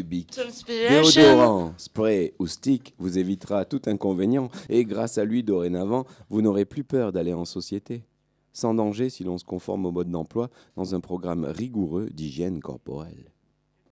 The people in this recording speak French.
Ubique. spray ou stick vous évitera tout inconvénient et grâce à lui, dorénavant, vous n'aurez plus peur d'aller en société. Sans danger si l'on se conforme au mode d'emploi dans un programme rigoureux d'hygiène corporelle.